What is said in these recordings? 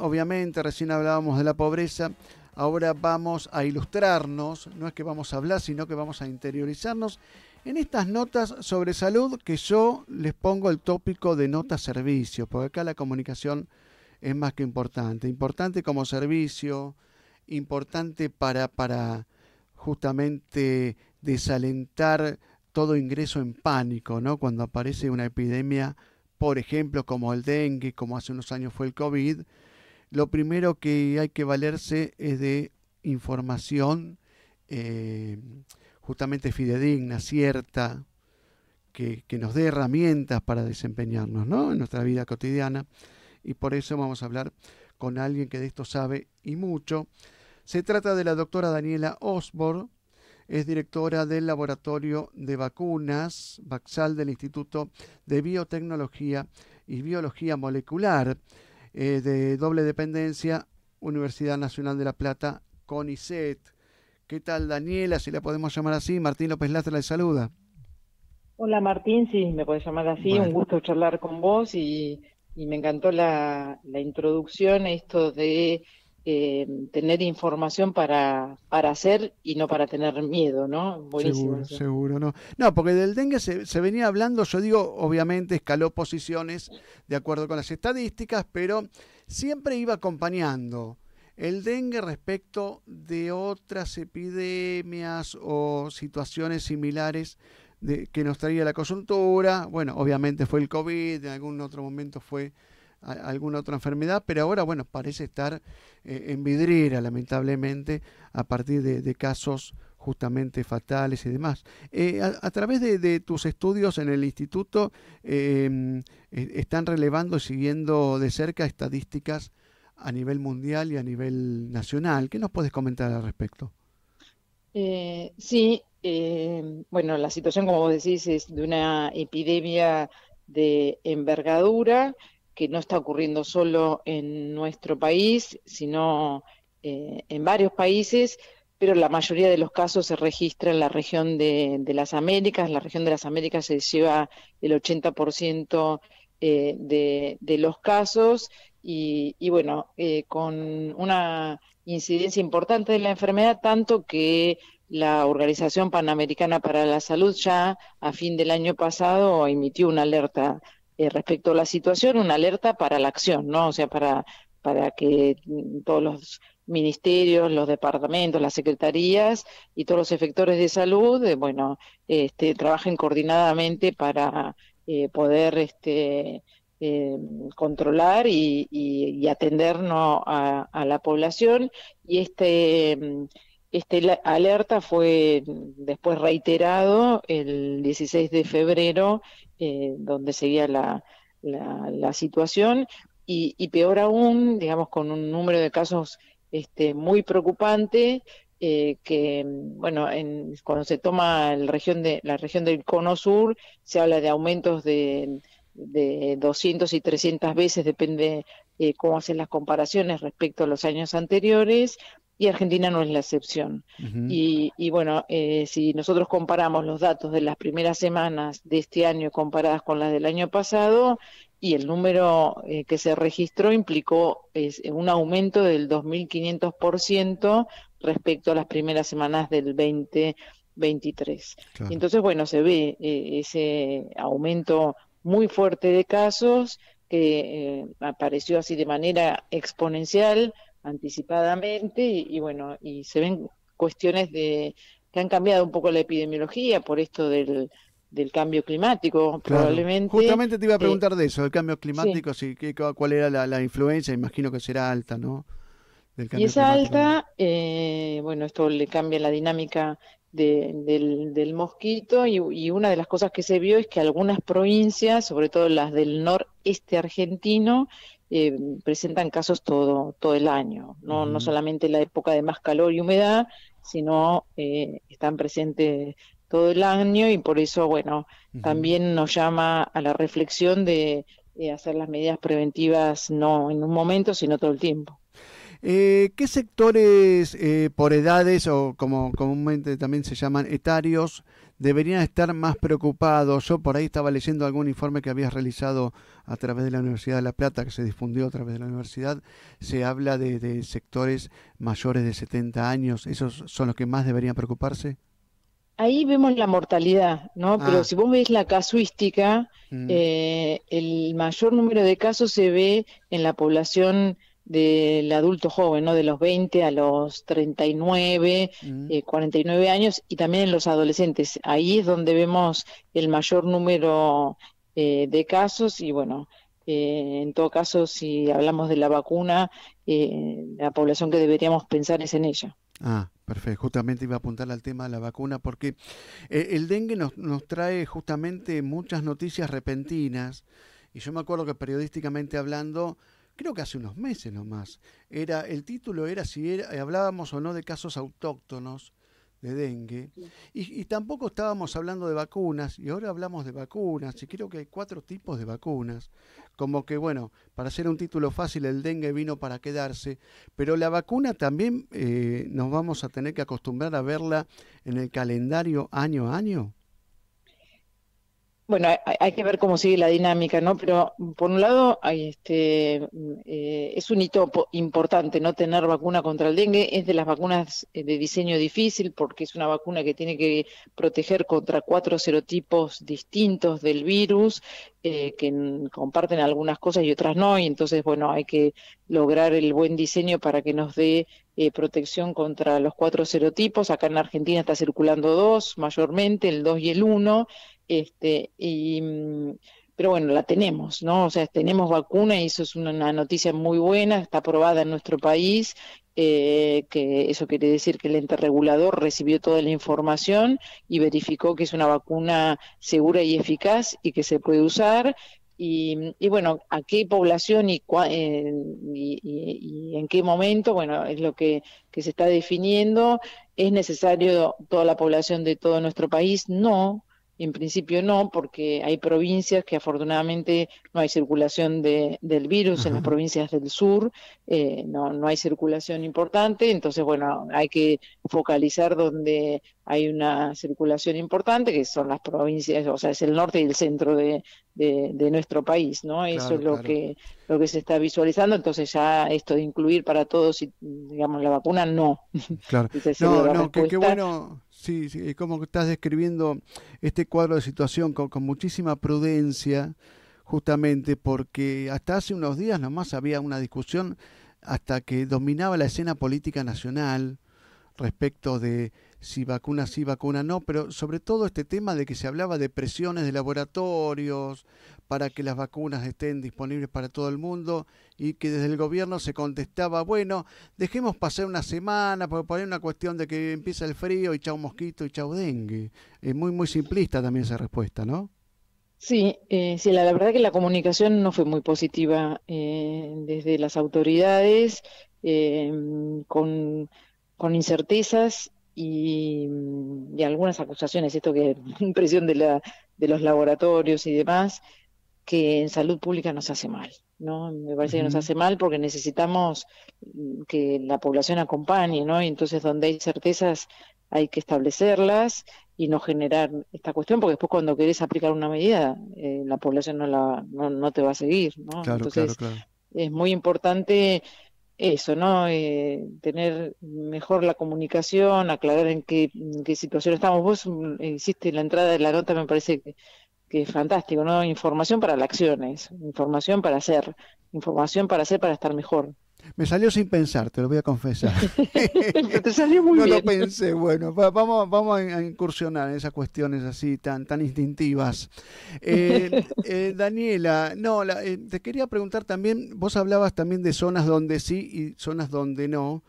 obviamente, recién hablábamos de la pobreza, ahora vamos a ilustrarnos, no es que vamos a hablar, sino que vamos a interiorizarnos en estas notas sobre salud que yo les pongo el tópico de nota servicio, porque acá la comunicación es más que importante, importante como servicio, importante para, justamente desalentar todo ingreso en pánico, ¿no? Cuando aparece una epidemia, por ejemplo, como el dengue, como hace unos años fue el COVID, lo primero que hay que valerse es de información eh, justamente fidedigna, cierta, que, nos dé herramientas para desempeñarnos en nuestra vida cotidiana. Y por eso vamos a hablar con alguien que de esto sabe y mucho. Se trata de la doctora Daniela Osborne, es directora del Laboratorio de Vacunas, Baxal del Instituto de Biotecnología y Biología Molecular eh, de doble dependencia, Universidad Nacional de La Plata, CONICET. ¿Qué tal, Daniela? Si la podemos llamar así. Martín López Lázaro, le saluda. Hola, Martín. Sí, me puedes llamar así. Un gusto charlar con vos y, me encantó la, la introducción, esto de eh, tener información para, para hacer y no para tener miedo, ¿no? Seguro, seguro, ¿no? No, porque del dengue se, se, venía hablando, yo digo, obviamente escaló posiciones de acuerdo con las estadísticas, pero siempre iba acompañando el dengue respecto de otras epidemias o situaciones similares de, que nos traía la coyuntura. Bueno, obviamente fue el COVID, en algún otro momento fue alguna otra enfermedad, pero ahora, bueno, parece estar eh, en vidriera, lamentablemente, a partir de, casos justamente fatales y demás. Eh, a, través de, tus estudios en el instituto, em, eh, ¿están relevando, y siguiendo de cerca estadísticas a nivel mundial y a nivel nacional? ¿Qué nos puedes comentar al respecto? sí, bueno, la situación, como vos decís, es de una epidemia de envergadura que no está ocurriendo solo en nuestro país, sino eh, en varios países, pero la mayoría de los casos se registra en la región de, las Américas. La región de las Américas se lleva el 80% eh, de, los casos y, bueno, eh, con una incidencia importante de la enfermedad, tanto que la Organización Panamericana para la Salud ya a fin del año pasado emitió una alerta eh, respecto a la situación una alerta para la acción, ¿no? O sea, para, para que mm, todos los ministerios, los departamentos, las secretarías y todos los efectores de salud, eh, bueno, este, trabajen coordinadamente para eh, poder este, em, controlar y, y, atendernos a, la población. Y este, em, este alerta fue mm, después reiterado el 16 de febrero eh, donde seguía la, la, situación y, peor aún, digamos, con un número de casos este, muy preocupante. Eh, que mm, bueno en, cuando se toma región de, la región del cono sur se habla de aumentos de, de 200 y 300 veces depende eh, cómo hacen las comparaciones respecto a los años anteriores y Argentina no es la excepción. y, bueno, eh, si nosotros comparamos los datos de las primeras semanas de este año comparadas con las del año pasado, y el número eh, que se registró implicó es, un aumento del 2.500% respecto a las primeras semanas del 2023. entonces, bueno, se ve eh, ese aumento muy fuerte de casos que apareció así de manera exponencial anticipadamente y, bueno, y se ven cuestiones de que han cambiado un poco la epidemiología por esto del, cambio climático, probablemente. Justamente te iba a preguntar eh, de eso, el cambio climático, cuál era la, influencia, imagino que será alta, ¿no? Del y es alta, eh, bueno, esto le cambia la dinámica del, mosquito y, y, una de las cosas que se vio es que algunas provincias, sobre todo las del noreste argentino, eh, presentan casos todo, todo el año, no, solamente la época de más calor y humedad, sino eh, están presentes todo el año y por eso, bueno, también nos llama a la reflexión de eh, hacer las medidas preventivas no en un momento, sino todo el tiempo. Eh, ¿Qué sectores por edades o como comúnmente también se llaman etarios deberían estar más preocupados. Yo por ahí estaba leyendo algún informe que habías realizado a través de la Universidad de La Plata, que se difundió a través de la universidad. Se habla de, sectores mayores de 70 años. ¿Esos son los que más deberían preocuparse? Ahí vemos la mortalidad, ¿no? Ah. Pero si vos veis la casuística, mm. eh, el mayor número de casos se ve en la población del adulto joven, ¿no? De los 20 a los 39, 49 mm. eh, años y también en los adolescentes. Ahí es donde vemos el mayor número eh, de casos y bueno, eh, en todo caso, si hablamos de la vacuna, la población que deberíamos pensar es en ella. Ah, perfecto. Justamente iba a apuntar al tema de la vacuna porque el dengue nos, nos trae justamente muchas noticias repentinas y yo me acuerdo que periodísticamente hablando, creo que hace unos meses nomás. Era, el título era si eh, hablábamos o no de casos autóctonos de dengue. Y, tampoco estábamos hablando de vacunas, y ahora hablamos de vacunas, y creo que hay cuatro tipos de vacunas. Como que, bueno, para hacer un título fácil, el dengue vino para quedarse, pero la vacuna también eh, nos vamos a tener que acostumbrar a verla en el calendario año a año. Bueno, hay, que ver cómo sigue la dinámica, ¿no? Pero por un lado, este, eh, es un hito importante no tener vacuna contra el dengue. Es de las vacunas eh, de diseño difícil porque es una vacuna que tiene que proteger contra cuatro serotipos distintos del virus eh, que comparten algunas cosas y otras no. Y entonces, bueno, hay que lograr el buen diseño para que nos dé protección contra los cuatro serotipos. Acá en Argentina está circulando dos mayormente, el 2 y el 1. Este, y, mm, pero bueno, la tenemos, ¿no? O sea, tenemos vacuna y eso es una noticia muy buena, está aprobada en nuestro país, eh, que eso quiere decir que el ente regulador recibió toda la información y verificó que es una vacuna segura y eficaz y que se puede usar. Y, mm, bueno, a qué población eh, y, en qué momento, bueno, es lo que se está definiendo. ¿Es necesario toda la población de todo nuestro país? No, en principio no, porque hay provincias que afortunadamente no hay circulación del virus, en las provincias del sur eh, no, no hay circulación importante, entonces bueno, hay que focalizar donde hay una circulación importante, que son las provincias, o sea, es el norte y el centro de, nuestro país, ¿no? Eso es lo, que, lo que se está visualizando, entonces ya esto de incluir para todos, digamos, la vacuna, no. Claro, no, no, bueno sí, sí, como estás describiendo este cuadro de situación con, con muchísima prudencia, justamente porque hasta hace unos días nomás había una discusión hasta que dominaba la escena política nacional respecto de si vacuna sí, vacuna no, pero sobre todo este tema de que se hablaba de presiones de laboratorios para que las vacunas estén disponibles para todo el mundo y que desde el gobierno se contestaba, bueno, dejemos pasar una semana, porque poner una cuestión de que empieza el frío y chau mosquito y chao dengue. Es muy, muy simplista también esa respuesta, ¿no? Sí, eh, sí la, verdad que la comunicación no fue muy positiva eh, desde las autoridades, eh, con con incertezas mm, y, algunas acusaciones, esto que impresión de, la, de los laboratorios y demás, que en salud pública nos hace mal. ¿no? Me parece que nos hace mal porque necesitamos mm, que la población acompañe, ¿no? Y entonces donde hay certezas hay que establecerlas y no generar esta cuestión, porque después cuando querés aplicar una medida, eh, la población no, la, no, te va a seguir, ¿no? entonces, es muy importante eso, ¿no? Eh, tener mejor la comunicación, aclarar en qué, situación estamos. Vos mm, hiciste la entrada de la nota, me parece que, que es fantástico, ¿no? Información para las acciones, información para hacer, información para hacer para estar mejor. Me salió sin pensar, te lo voy a confesar. te salió muy bien. No lo pensé. Bueno, vamos, vamos a incursionar en esas cuestiones así tan, tan instintivas. Eh, eh, Daniela, no, eh, te quería preguntar también, vos hablabas también de zonas donde sí y zonas donde no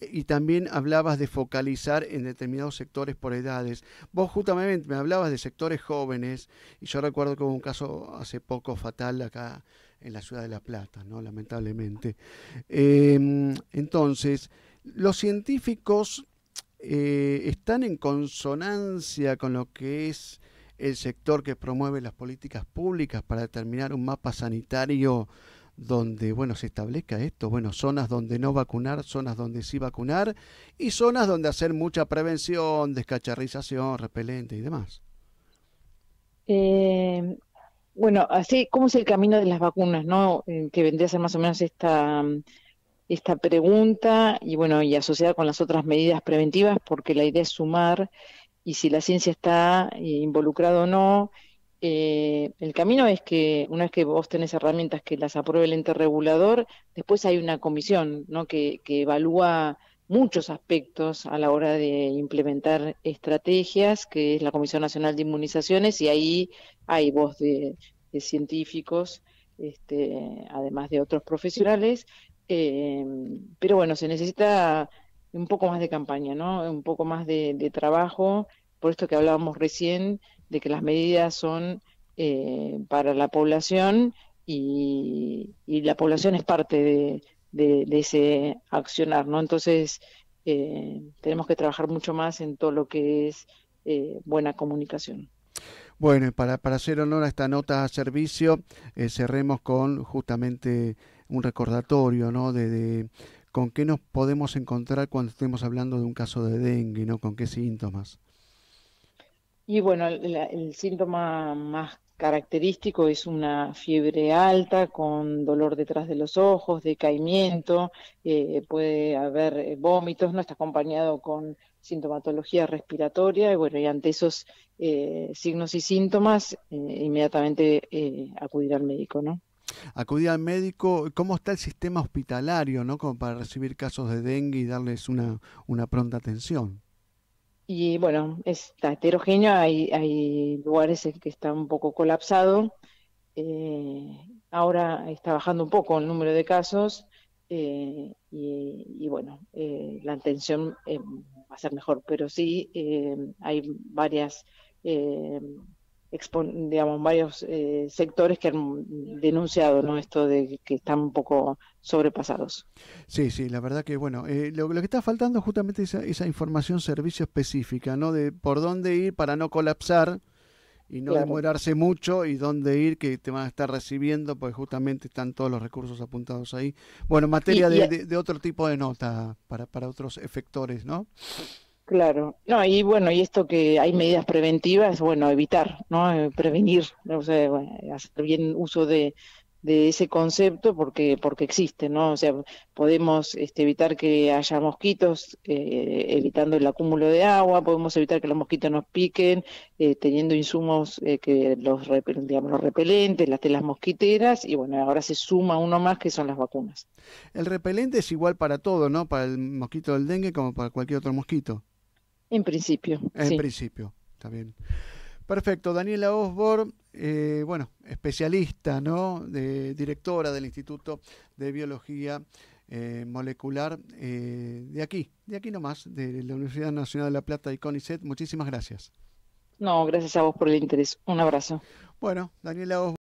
y también hablabas de focalizar en determinados sectores por edades. Vos justamente me hablabas de sectores jóvenes y yo recuerdo como un caso hace poco fatal acá en la ciudad de La Plata, ¿no? lamentablemente. Em, entonces, los científicos eh, están en consonancia con lo que es el sector que promueve las políticas públicas para determinar un mapa sanitario donde bueno se establezca esto, bueno, zonas donde no vacunar, zonas donde sí vacunar y zonas donde hacer mucha prevención, descacharrización, repelente y demás. Bueno, así, ¿cómo es el camino de las vacunas, no? Mm, que vendría a ser más o menos esta, mm, esta pregunta y bueno, y asociada con las otras medidas preventivas, porque la idea es sumar y si la ciencia está eh, involucrada o no. Eh, el camino es que una vez que vos tenés herramientas que las apruebe el ente regulador, después hay una comisión ¿no? que, que evalúa muchos aspectos a la hora de implementar estrategias, que es la Comisión Nacional de Inmunizaciones, y ahí hay voz de, científicos, este, además de otros profesionales. Em, pero bueno, se necesita un poco más de campaña, ¿no? Un poco más de, trabajo, por esto que hablábamos recién, de que las medidas son eh, para la población y la población es parte de, de, ese accionar, ¿no? Entonces, eh, tenemos que trabajar mucho más en todo lo que es eh, buena comunicación. Bueno, y para, hacer honor a esta nota a servicio, eh, cerremos con justamente un recordatorio, ¿no? De, con qué nos podemos encontrar cuando estemos hablando de un caso de dengue, ¿no? Con qué síntomas. Y bueno, el, el síntoma más característico es una fiebre alta con dolor detrás de los ojos, decaimiento, eh, puede haber eh, vómitos, no está acompañado con sintomatología respiratoria y bueno, y ante esos eh, signos y síntomas inmediatamente acudir al médico, ¿no? Acudir al médico, ¿cómo está el sistema hospitalario, no? Como para recibir casos de dengue y darles una pronta atención y bueno, está heterogéneo, hay, hay lugares en que está un poco colapsado. Eh, ahora está bajando un poco el número de casos eh, y, bueno, eh, la atención va a ser mejor, pero sí hay varias digamos, varios eh, sectores que han denunciado ¿no? esto de que están un poco sobrepasados. Sí, sí, la verdad que bueno, eh, lo, que está faltando justamente esa, esa información servicio específica, ¿no? De por dónde ir para no colapsar y no demorarse mucho y dónde ir que te van a estar recibiendo, pues justamente están todos los recursos apuntados ahí. Bueno, materia De, de, otro tipo de nota para, para otros efectores, ¿no? Claro, no, y bueno, y esto que hay medidas preventivas, bueno, evitar, ¿no? Eh, prevenir, o sea, hacer bien uso de, ese concepto porque porque existe no o sea podemos este, evitar que haya mosquitos eh, evitando el acúmulo de agua podemos evitar que los mosquitos nos piquen eh, teniendo insumos que los digamos los repelentes las telas mosquiteras y bueno ahora se suma uno más que son las vacunas el repelente es igual para todo no para el mosquito del dengue como para cualquier otro mosquito en principio. En principio, está bien. Perfecto, Daniela Osborne, eh, bueno, especialista, ¿no? directora del Instituto de Biología eh, Molecular eh, de aquí, de aquí nomás, de la Universidad Nacional de La Plata y CONICET. Muchísimas gracias. No, gracias a vos por el interés. Un abrazo. Bueno, Daniela Osborne.